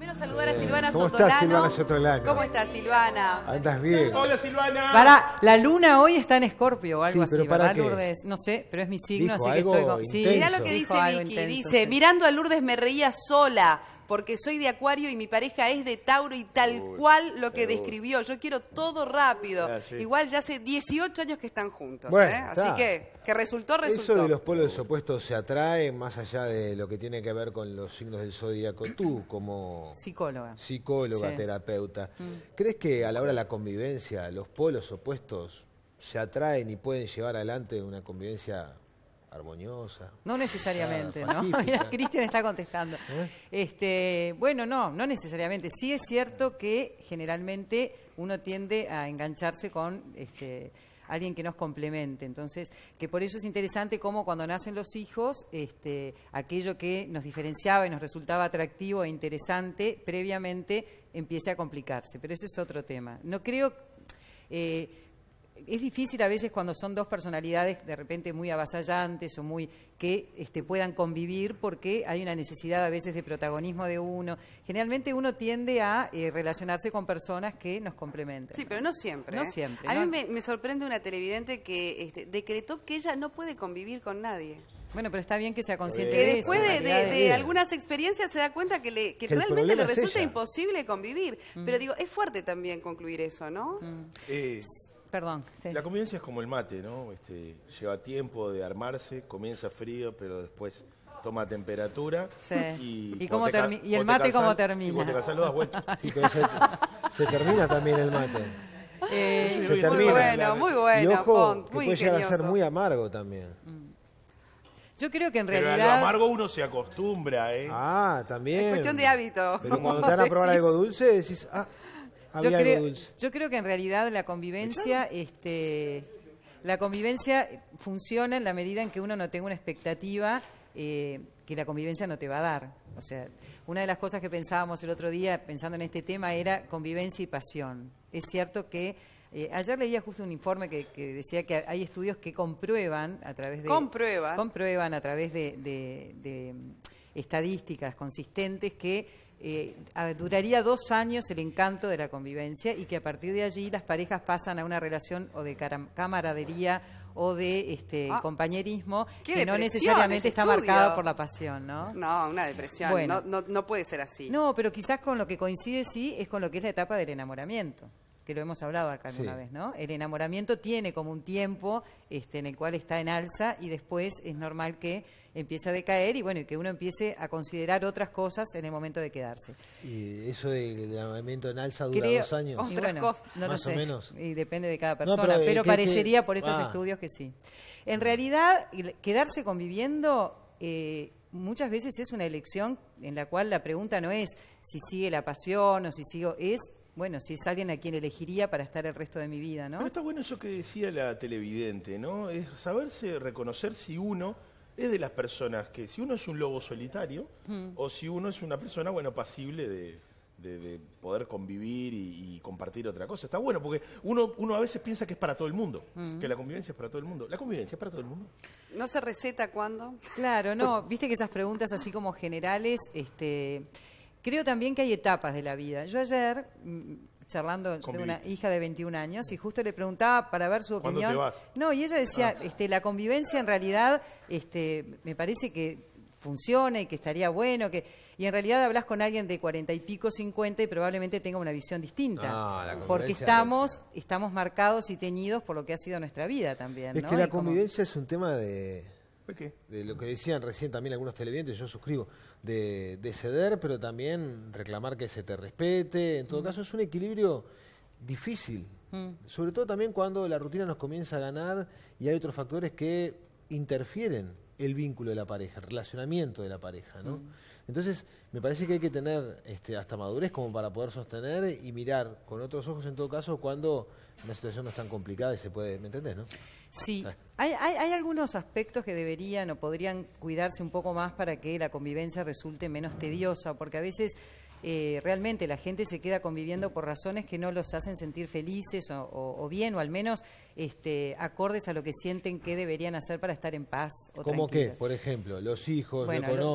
Primero saludar a Silvana ¿Cómo Estás, Silvana Sotolano? ¿Cómo estás, Silvana? Andas bien. Hola, Silvana. Para, la luna hoy está en Escorpio o algo así, para qué? Lourdes? No sé, pero es mi signo, Dijo así que estoy con... Sí, mirá lo que dice Vicky. dice, mirando a Lourdes me reía sola porque soy de Acuario y mi pareja es de Tauro y tal cual lo que describió. Yo quiero todo rápido. Ah, Igual ya hace 18 años que están juntos. ¿eh? Así que, que resultó, resultó. Eso de los polos opuestos se atrae más allá de lo que tiene que ver con los signos del zodíaco. Tú, como psicóloga, psicóloga terapeuta, mm. ¿crees que a la hora de la convivencia los polos opuestos se atraen y pueden llevar adelante una convivencia armoniosa. No necesariamente, ah, ¿no? Cristian está contestando. ¿Eh? Este, bueno, no, no necesariamente. Sí es cierto que generalmente uno tiende a engancharse con este, alguien que nos complemente. Entonces, que por eso es interesante cómo cuando nacen los hijos, este, aquello que nos diferenciaba y nos resultaba atractivo e interesante previamente empiece a complicarse. Pero ese es otro tema. No creo eh, es difícil a veces cuando son dos personalidades de repente muy avasallantes o muy que este, puedan convivir porque hay una necesidad a veces de protagonismo de uno. Generalmente uno tiende a eh, relacionarse con personas que nos complementan. Sí, pero no siempre. ¿eh? siempre. A mí me, sorprende una televidente que este, decretó que ella no puede convivir con nadie. Bueno, pero está bien que sea consciente que de después después de, algunas experiencias se da cuenta que, realmente le resulta imposible convivir. Pero mm. digo, es fuerte también concluir eso, ¿no? Mm. Es... Eh, Perdón. La convivencia es como el mate, ¿no? Este, lleva tiempo de armarse, comienza frío, pero después toma temperatura. Sí. Y, cómo y el mate cómo termina. Y vos te casás, se, termina también el mate. Eh, se muy bueno, muy bueno, y muy puede llegar a ser muy amargo también. Mm. Yo creo que en Pero realidad. A lo amargo uno se acostumbra, ¿eh? Ah, también. Es cuestión de hábito. Pero cuando te van a probar algo dulce, decís, ah, yo, creo, que en realidad la convivencia, este, la convivencia funciona en la medida en que uno no tenga una expectativa eh, que la convivencia no te va a dar. O sea, una de las cosas que pensábamos el otro día pensando en este tema era convivencia y pasión. Es cierto que eh, ayer leía justo un informe que, decía que hay estudios que comprueban a través de a través de mm, estadísticas consistentes que eh, duraría dos años el encanto de la convivencia y que a partir de allí las parejas pasan a una relación o de camaradería o de este, ah, compañerismo que no necesariamente está marcado por la pasión, ¿no? No, una depresión, no, no, puede ser así. No, pero quizás con lo que coincide sí es con lo que es la etapa del enamoramiento que lo hemos hablado acá alguna vez, ¿no? El enamoramiento tiene como un tiempo este, en el cual está en alza y después es normal que ...empieza a decaer y bueno, que uno empiece a considerar otras cosas en el momento de quedarse. Y eso del de en alza dura dos años. No Más sé. O menos. Y depende de cada persona. pero, parecería por estos ah. estudios que sí. En realidad, quedarse conviviendo. Eh, muchas veces es una elección en la cual la pregunta no es si sigue la pasión o si sigo, es, bueno, si es alguien a quien elegiría para estar el resto de mi vida, ¿no? Pero está bueno eso que decía la televidente, ¿no? Es saberse reconocer si uno es de las personas que si uno es un lobo solitario mm. o si uno es una persona, bueno, pasible de, poder convivir y, compartir otra cosa. Está bueno, porque uno, a veces piensa que es para todo el mundo, mm. que la convivencia es para todo el mundo. ¿La convivencia es para todo el mundo? ¿No se receta cuándo? Claro, no, viste que esas preguntas así como generales, este... Creo también que hay etapas de la vida. Yo ayer mm, charlando, yo una hija de 21 años y justo le preguntaba para ver su opinión. Te vas? No, y ella decía, ah. este, la convivencia en realidad este, me parece que funciona y que estaría bueno, que y en realidad hablas con alguien de 40 y pico, 50 y probablemente tenga una visión distinta, ah, porque estamos estamos marcados y teñidos por lo que ha sido nuestra vida también. Es que la convivencia es un tema de ¿De lo que decían recién también algunos televidentes, yo suscribo, de, ceder, pero también reclamar que se te respete. En todo mm. caso, es un equilibrio difícil. Mm. Sobre todo también cuando la rutina nos comienza a ganar y hay otros factores que interfieren el vínculo de la pareja, el relacionamiento de la pareja, ¿no? Mm. Entonces, me parece que hay que tener este, hasta madurez como para poder sostener y mirar con otros ojos en todo caso cuando una situación no es tan complicada y se puede, ¿me entendés, no? Sí, eh. hay, hay, algunos aspectos que deberían o podrían cuidarse un poco más para que la convivencia resulte menos tediosa, porque a veces eh, realmente la gente se queda conviviendo por razones que no los hacen sentir felices o, bien, o al menos este, acordes a lo que sienten que deberían hacer para estar en paz. O ¿Cómo qué? Por ejemplo, los hijos,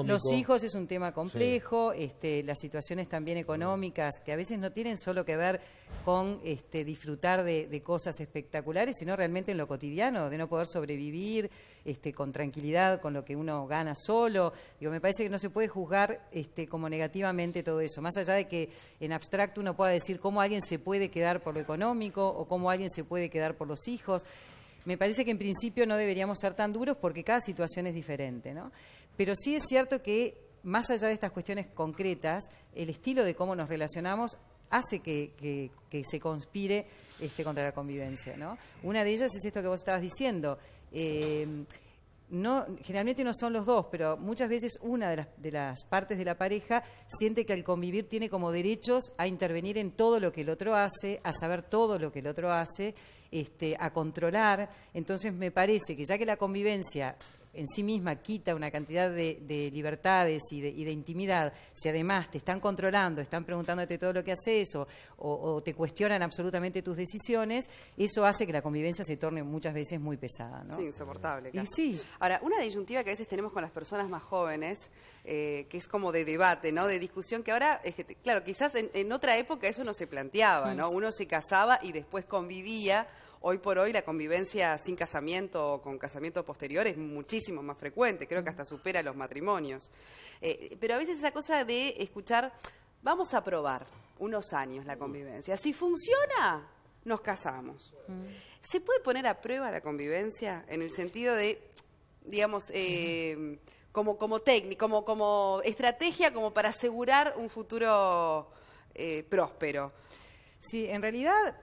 Los hijos es un tema complejo, este, las situaciones también económicas, que a veces no tienen solo que ver con este, disfrutar de cosas espectaculares, sino realmente en lo cotidiano, de no poder sobrevivir. Este, con tranquilidad, con lo que uno gana solo. me parece que no se puede juzgar este, como negativamente todo eso, más allá de que en abstracto uno pueda decir cómo alguien se puede quedar por lo económico o cómo alguien se puede quedar por los hijos. Me parece que en principio no deberíamos ser tan duros porque cada situación es diferente, Pero sí es cierto que más allá de estas cuestiones concretas, el estilo de cómo nos relacionamos hace que, se conspire este, contra la convivencia. Una de ellas es esto que vos estabas diciendo, eh, no, generalmente no son los dos, pero muchas veces una de las, de las, partes de la pareja siente que al convivir tiene como derechos a intervenir en todo lo que el otro hace, a saber todo lo que el otro hace, este, a controlar. Entonces me parece que ya que la convivencia en sí misma quita una cantidad de, libertades y de, intimidad, si además te están controlando, están preguntándote todo lo que haces o, te cuestionan absolutamente tus decisiones, eso hace que la convivencia se torne muchas veces muy pesada. ¿no? Sí, insoportable. sí. Ahora, una disyuntiva que a veces tenemos con las personas más jóvenes, eh, que es como de debate, ¿no? de discusión, que ahora, claro, quizás en, en, otra época eso no se planteaba, mm. ¿no? uno se casaba y después convivía Hoy por hoy la convivencia sin casamiento o con casamiento posterior es muchísimo más frecuente, creo que hasta supera los matrimonios. Eh, pero a veces esa cosa de escuchar, vamos a probar unos años la convivencia. Si funciona, nos casamos. ¿Se puede poner a prueba la convivencia en el sentido de, digamos, eh, como, como técnica, como, estrategia, como para asegurar un futuro eh, próspero? Sí, en realidad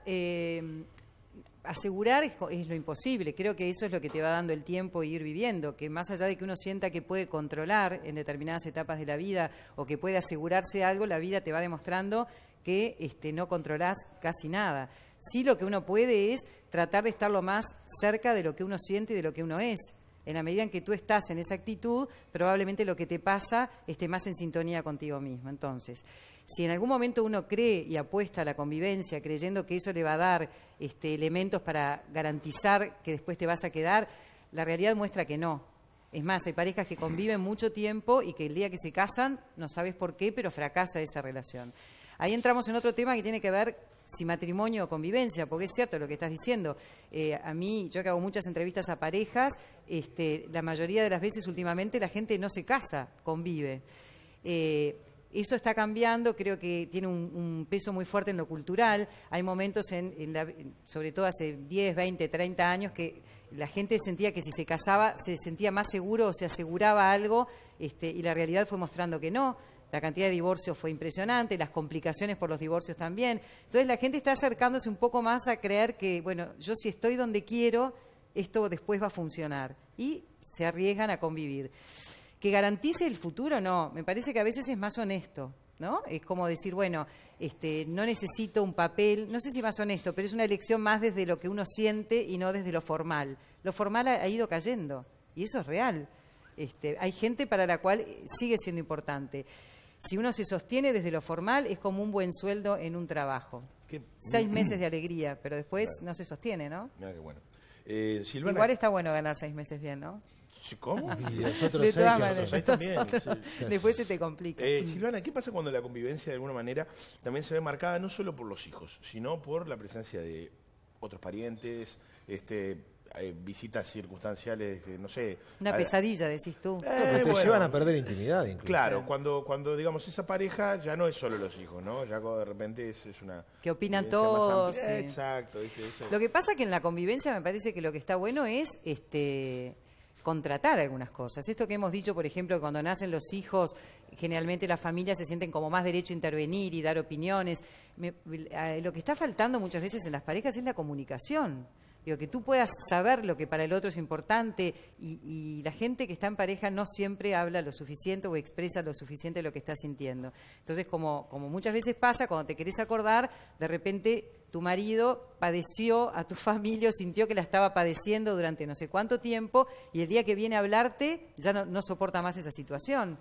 asegurar es, lo imposible. Creo que eso es lo que te va dando el tiempo e ir viviendo, que más allá de que uno sienta que puede controlar en determinadas etapas de la vida o que puede asegurarse algo, la vida te va demostrando que este, no controlás casi nada. Sí lo que uno puede es tratar de estar lo más cerca de lo que uno siente y de lo que uno es. En la medida en que tú estás en esa actitud, probablemente lo que te pasa esté más en sintonía contigo mismo. Entonces, si en algún momento uno cree y apuesta a la convivencia, creyendo que eso le va a dar este, elementos para garantizar que después te vas a quedar, la realidad muestra que no. Es más, hay parejas que conviven mucho tiempo y que el día que se casan, no sabes por qué, pero fracasa esa relación. Ahí entramos en otro tema que tiene que ver si matrimonio o convivencia, porque es cierto lo que estás diciendo. Eh, a mí, yo que hago muchas entrevistas a parejas, este, la mayoría de las veces últimamente la gente no se casa, convive. Eh, eso está cambiando, creo que tiene un, peso muy fuerte en lo cultural. Hay momentos, sobre todo hace 10, 20, 30 años, que la gente sentía que si se casaba se sentía más seguro o se aseguraba algo, este, y la realidad fue mostrando que no la cantidad de divorcios fue impresionante, las complicaciones por los divorcios también. Entonces la gente está acercándose un poco más a creer que, bueno, yo si estoy donde quiero, esto después va a funcionar. Y se arriesgan a convivir. Que garantice el futuro, no. Me parece que a veces es más honesto. ¿No? Es como decir, bueno, este, no necesito un papel, no sé si más honesto, pero es una elección más desde lo que uno siente y no desde lo formal. Lo formal ha, ido cayendo y eso es real. Este, hay gente para la cual sigue siendo importante si uno se sostiene desde lo formal, es como un buen sueldo en un trabajo. Seis meses de alegría, pero después no se sostiene, ¿no? Mira qué bueno. Eh, Silvana... Igual está bueno ganar seis meses bien, ¿no? ¿Cómo? Y todas después se te complica. Eh, Silvana, ¿qué pasa cuando la convivencia de alguna manera también se ve marcada no solo por los hijos, sino por la presencia de otros parientes, este, visitas circunstanciales, no sé. Una pesadilla, decís tú. Eh, te llevan a perder intimidad, incluso. Claro, cuando, cuando digamos esa pareja ya no es solo los hijos, ¿no? Ya de repente es, una... Que opinan todos, Exacto, Eso- Lo que pasa que en la convivencia me parece que lo que está bueno es este contratar algunas cosas. Esto que hemos dicho, por ejemplo, cuando nacen los hijos, generalmente las familias se sienten como más derecho a intervenir y dar opiniones. Eh, lo que está faltando muchas veces en las parejas es la comunicación. Digo, que tú puedas saber lo que para el otro es importante y, la gente que está en pareja no siempre habla lo suficiente o expresa lo suficiente lo que está sintiendo. Entonces, como, muchas veces pasa, cuando te querés acordar, de repente tu marido padeció a tu familia sintió que la estaba padeciendo durante no sé cuánto tiempo y el día que viene a hablarte ya no soporta más esa situación.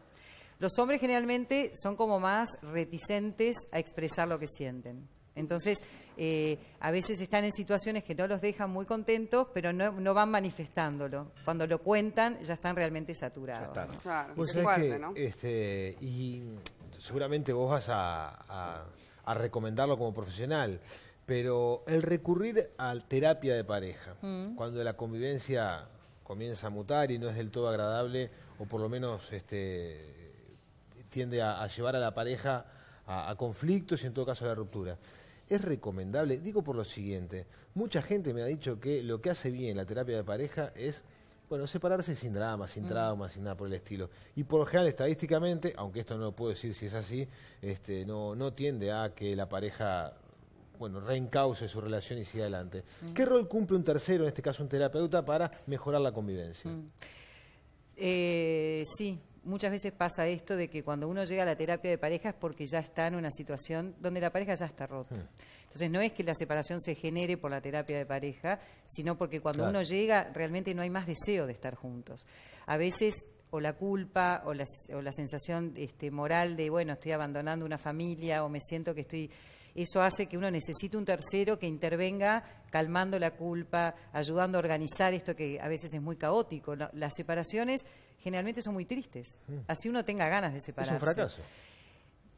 Los hombres generalmente son como más reticentes a expresar lo que sienten. Entonces, eh, a veces están en situaciones que no los dejan muy contentos, pero no, van manifestándolo. Cuando lo cuentan, ya están realmente saturados. Claro, fuerte, ¿no? Este, y seguramente vos vas a, recomendarlo como profesional, pero el recurrir a terapia de pareja, mm. cuando la convivencia comienza a mutar y no es del todo agradable, o por lo menos este, tiende a, llevar a la pareja a, conflictos y en todo caso a la ruptura. Es recomendable, digo por lo siguiente, mucha gente me ha dicho que lo que hace bien la terapia de pareja es, bueno, separarse sin drama, sin mm. trauma, sin nada por el estilo. Y por lo general, estadísticamente, aunque esto no lo puedo decir si es así, este, no, tiende a que la pareja bueno, reencauce su relación y siga adelante. Mm. ¿Qué rol cumple un tercero, en este caso un terapeuta, para mejorar la convivencia? Mm. Eh, sí, muchas veces pasa esto de que cuando uno llega a la terapia de pareja es porque ya está en una situación donde la pareja ya está rota. Hmm. Entonces no es que la separación se genere por la terapia de pareja, sino porque cuando uno llega realmente no hay más deseo de estar juntos. A veces o la culpa o la, o la sensación este, moral de, bueno, estoy abandonando una familia o me siento que estoy eso hace que uno necesite un tercero que intervenga calmando la culpa, ayudando a organizar esto que a veces es muy caótico. Las separaciones generalmente son muy tristes, mm. así uno tenga ganas de separarse. Es un fracaso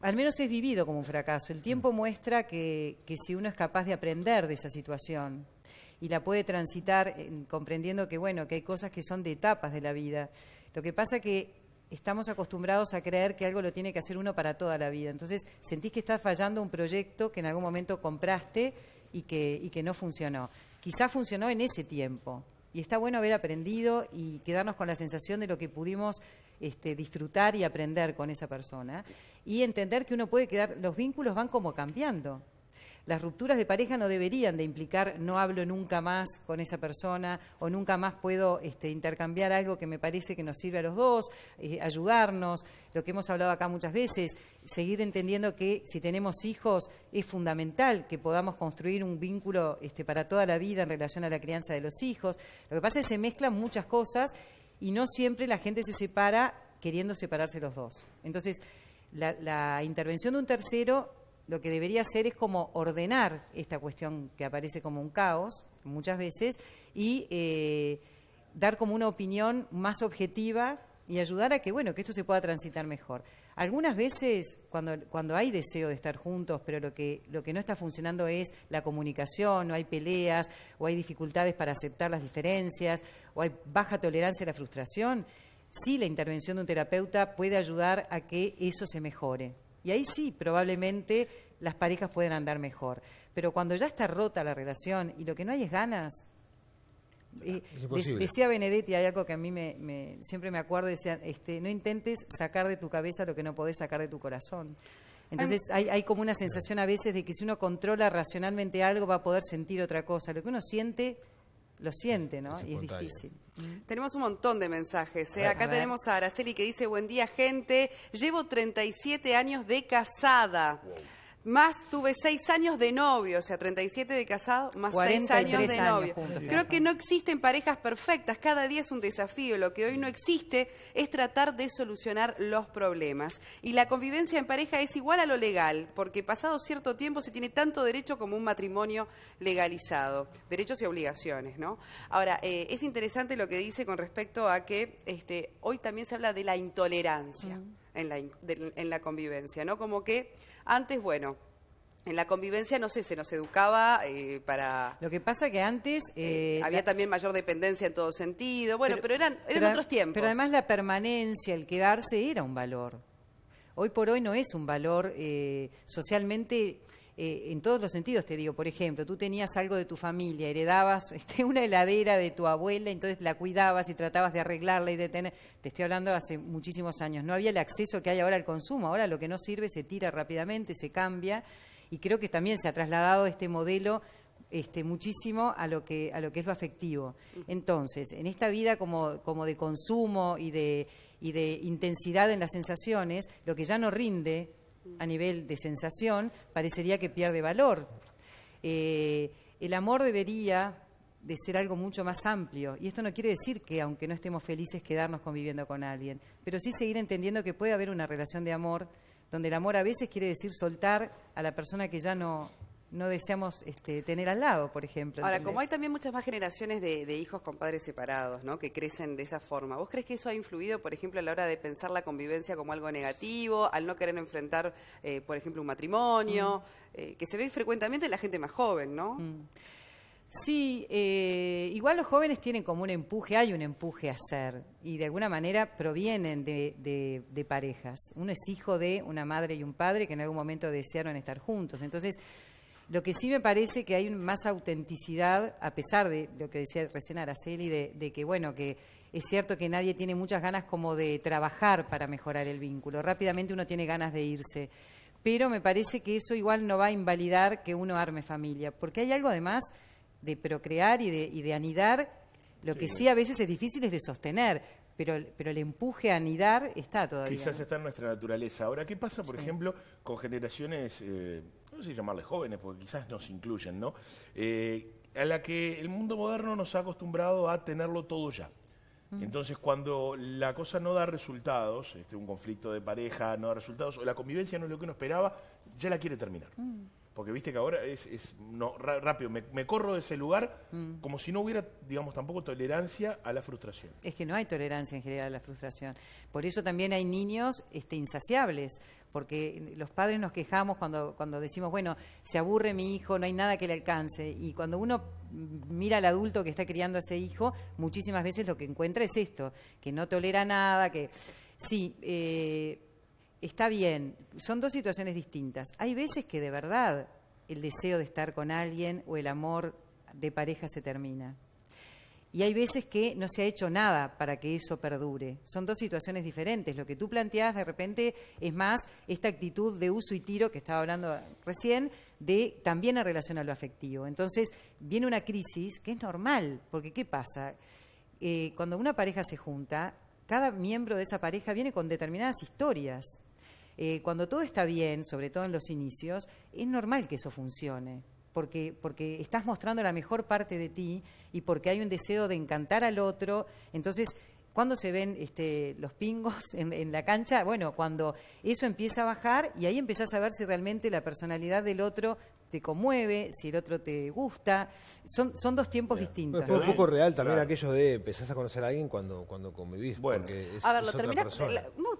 al menos es vivido como un fracaso. El tiempo mm. muestra que, si uno es capaz de aprender de esa situación y la puede transitar comprendiendo que bueno, que hay cosas que son de etapas de la vida. Lo que pasa que estamos acostumbrados a creer que algo lo tiene que hacer uno para toda la vida. Entonces, sentís que estás fallando un proyecto que en algún momento compraste y que, y que no funcionó. Quizás funcionó en ese tiempo. Y está bueno haber aprendido y quedarnos con la sensación de lo que pudimos este, disfrutar y aprender con esa persona. Y entender que uno puede quedar, los vínculos van como cambiando. Las rupturas de pareja no deberían de implicar no hablo nunca más con esa persona o nunca más puedo este, intercambiar algo que me parece que nos sirve a los dos, eh, ayudarnos, lo que hemos hablado acá muchas veces, seguir entendiendo que si tenemos hijos es fundamental que podamos construir un vínculo este, para toda la vida en relación a la crianza de los hijos. Lo que pasa es que se mezclan muchas cosas y no siempre la gente se separa queriendo separarse los dos. Entonces, la intervención de un tercero lo que debería hacer es como ordenar esta cuestión que aparece como un caos muchas veces y eh, dar como una opinión más objetiva y ayudar a que bueno que esto se pueda transitar mejor. Algunas veces cuando, cuando hay deseo de estar juntos, pero lo que, lo que no está funcionando es la comunicación, o hay peleas, o hay dificultades para aceptar las diferencias, o hay baja tolerancia a la frustración, sí la intervención de un terapeuta puede ayudar a que eso se mejore. Y ahí sí, probablemente las parejas pueden andar mejor. Pero cuando ya está rota la relación y lo que no hay es ganas, eh, decía Benedetti, hay algo que a mí siempre me acuerdo, decía, este, no intentes sacar de tu cabeza lo que no podés sacar de tu corazón. Entonces hay como una sensación a veces de que si uno controla racionalmente algo va a poder sentir otra cosa. Lo que uno siente lo siente, ¿no? y es difícil. Mm. Tenemos un montón de mensajes. ¿eh? Acá tenemos a Araceli que dice, buen día gente, llevo 37 años de casada más tuve seis años de novio, o sea, 37 de casado, más seis años de novio. Creo que no existen parejas perfectas, cada día es un desafío, lo que hoy no existe es tratar de solucionar los problemas. Y la convivencia en pareja es igual a lo legal, porque pasado cierto tiempo se tiene tanto derecho como un matrimonio legalizado, derechos y obligaciones, ¿no? Ahora, eh, es interesante lo que dice con respecto a que este, hoy también se habla de la intolerancia en la, en la convivencia, ¿no? Como que antes, bueno, en la convivencia, no sé, se nos educaba eh, para... Lo que pasa que antes... Eh, eh, había también mayor dependencia en todo sentido, bueno, pero, eran, eran otros tiempos. Pero además la permanencia, el quedarse, era un valor. Hoy por hoy no es un valor socialmente eh, en todos los sentidos te digo, por ejemplo, tú tenías algo de tu familia, heredabas este, una heladera de tu abuela, entonces la cuidabas y tratabas de arreglarla y de tener, te estoy hablando hace muchísimos años, no había el acceso que hay ahora al consumo, ahora lo que no sirve se tira rápidamente, se cambia y creo que también se ha trasladado este modelo este, muchísimo a lo que a lo que es lo afectivo. Entonces, en esta vida como, como de consumo y de, y de intensidad en las sensaciones, lo que ya no rinde a nivel de sensación, parecería que pierde valor. Eh, el amor debería de ser algo mucho más amplio. Y esto no quiere decir que, aunque no estemos felices, quedarnos conviviendo con alguien, pero sí seguir entendiendo que puede haber una relación de amor, donde el amor a veces quiere decir soltar a la persona que ya no, no deseamos este, tener al lado, por ejemplo. Ahora, como hay también muchas más generaciones de, hijos con padres separados, ¿no? Que crecen de esa forma. ¿Vos crees que eso ha influido, por ejemplo, a la hora de pensar la convivencia como algo negativo, al no querer enfrentar, eh, por ejemplo, un matrimonio, mm. eh, que se ve frecuentemente en la gente más joven, ¿no? Mm. Sí, eh, igual los jóvenes tienen como un empuje, hay un empuje a ser, y de alguna manera provienen de, de, parejas. Uno es hijo de una madre y un padre que en algún momento desearon estar juntos. Entonces, lo que sí me parece que hay más autenticidad, a pesar de lo que decía recién Araceli, de, que, bueno, que es cierto que nadie tiene muchas ganas como de trabajar para mejorar el vínculo. Rápidamente uno tiene ganas de irse. Pero me parece que eso igual no va a invalidar que uno arme familia, porque hay algo además de procrear y de, anidar. Lo que sí a veces es difícil es de sostener, pero, pero, el empuje a anidar está todavía. Quizás está en nuestra naturaleza. Ahora, ¿qué pasa, por ejemplo, con generaciones eh, no sé llamarles jóvenes, porque quizás nos incluyen, ¿no? Eh, a la que el mundo moderno nos ha acostumbrado a tenerlo todo ya. Mm. Entonces, cuando la cosa no da resultados, este, un conflicto de pareja no da resultados, o la convivencia no es lo que uno esperaba, ya la quiere terminar. Mm. Porque viste que ahora es, no, rápido, me, corro de ese lugar mm. como si no hubiera, digamos, tampoco tolerancia a la frustración. Es que no hay tolerancia en general a la frustración. Por eso también hay niños este, insaciables, porque los padres nos quejamos cuando, cuando decimos, bueno, se aburre mi hijo, no hay nada que le alcance. Y cuando uno mira al adulto que está criando a ese hijo, muchísimas veces lo que encuentra es esto, que no tolera nada, que sí. Eh, está bien, son dos situaciones distintas. Hay veces que de verdad el deseo de estar con alguien o el amor de pareja se termina. Y hay veces que no se ha hecho nada para que eso perdure. Son dos situaciones diferentes. Lo que tú planteas de repente es más esta actitud de uso y tiro que estaba hablando recién, de también en relación a lo afectivo. Entonces viene una crisis que es normal, porque ¿qué pasa? Eh, cuando una pareja se junta, cada miembro de esa pareja viene con determinadas historias eh, cuando todo está bien, sobre todo en los inicios, es normal que eso funcione. Porque, porque, estás mostrando la mejor parte de ti y porque hay un deseo de encantar al otro. Entonces, cuando se ven este, los pingos en, la cancha? Bueno, cuando eso empieza a bajar y ahí empezás a ver si realmente la personalidad del otro te conmueve, si el otro te gusta. Son, son dos tiempos distintos. es un poco real también aquello de empezás a conocer a alguien cuando, cuando convivís. Bueno, a ver, lo terminás,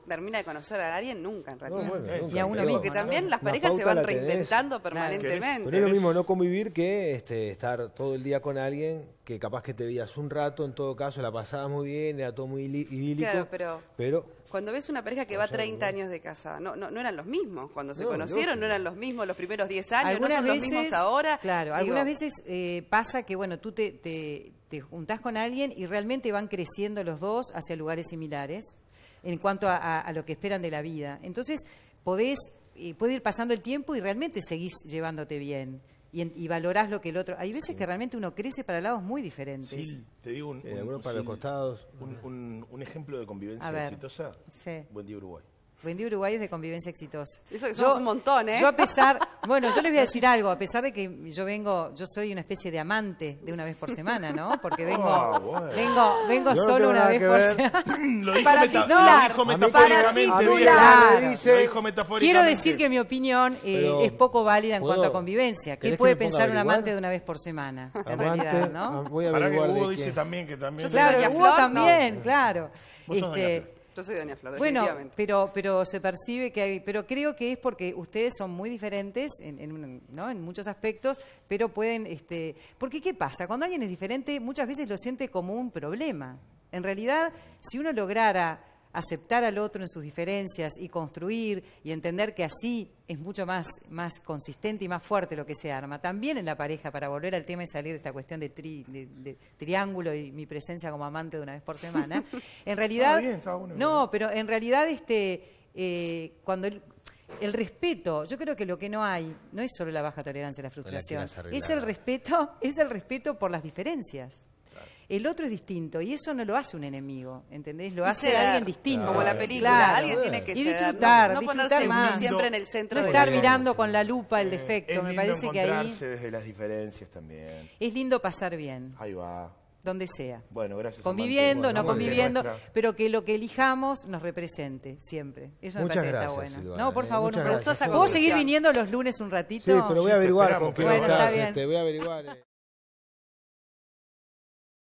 termina de conocer a alguien nunca, en realidad. Eh, y a uno mismo, Porque también las parejas se van reinventando permanentemente. Pero es lo mismo no convivir que este, estar todo el día con alguien que capaz que te veías un rato, en todo caso la pasabas muy bien, era todo muy idílico. Claro, pero... cuando ves una pareja que va 30 años de casada, no, no, eran los mismos. Cuando se conocieron, no eran los mismos los primeros 10 años, no son los mismos ahora. Claro, algunas veces eh, pasa que, bueno, tú te, te, te juntás con alguien y realmente van creciendo los dos hacia lugares similares en cuanto a, lo que esperan de la vida. Entonces, podés, eh, puede ir pasando el tiempo y realmente seguís llevándote bien. Y, valorás lo que el otro. Hay veces que realmente uno crece para lados muy diferentes. Sí, te digo un, un, para los costados. Un, ejemplo de convivencia exitosa. Buen día Uruguay. Vendí Uruguay es de convivencia exitosa. Eso es un montón, ¿eh? Yo a pesar, bueno, yo les voy a decir algo, a pesar de que yo vengo, yo soy una especie de amante de una vez por semana, ¿no? Porque ah, vengo, vengo, vengo solo una vez por semana. para titular, lo metafóricamente. Para titular. lo dijo Quiero decir que mi opinión eh, es poco válida en cuanto a convivencia. ¿Qué puede pensar un amante de una vez por semana? En realidad, ah, ¿no? Para que Hugo dice también que también. Yo claro, Hugo también, claro. Este, yo soy Doña definitivamente. Bueno, pero, pero se percibe que hay... Pero creo que es porque ustedes son muy diferentes en, en muchos aspectos, pero pueden... Este, porque, ¿qué pasa? Cuando alguien es diferente, muchas veces lo siente como un problema. En realidad, si uno lograra aceptar al otro en sus diferencias y construir y entender que así es mucho más, más consistente y más fuerte lo que se arma. También en la pareja, para volver al tema y salir de esta cuestión de, triángulo y mi presencia como amante de una vez por semana. En realidad, no, pero en realidad este, eh, cuando el, respeto, yo creo que lo que no hay no es solo la baja tolerancia y la frustración, es el respeto, es el respeto por las diferencias. El otro es distinto y eso no lo hace un enemigo, ¿entendés? Lo hace alguien distinto. Como la película, alguien tiene que y disfrutar, no, ponerse más. siempre en el centro. No estar mirando con la lupa el eh, defecto, me parece que ahí... desde las diferencias también. Es lindo pasar bien. Ahí va donde sea. Bueno, gracias. Conviviendo, no conviviendo, pero que lo que elijamos nos represente siempre. Eso me parece gracias, que está bueno. no, por eh, favor, no, ¿puedo seguir viniendo los lunes un ratito? Sí, pero voy a averiguar con este, voy a averiguar. Eh.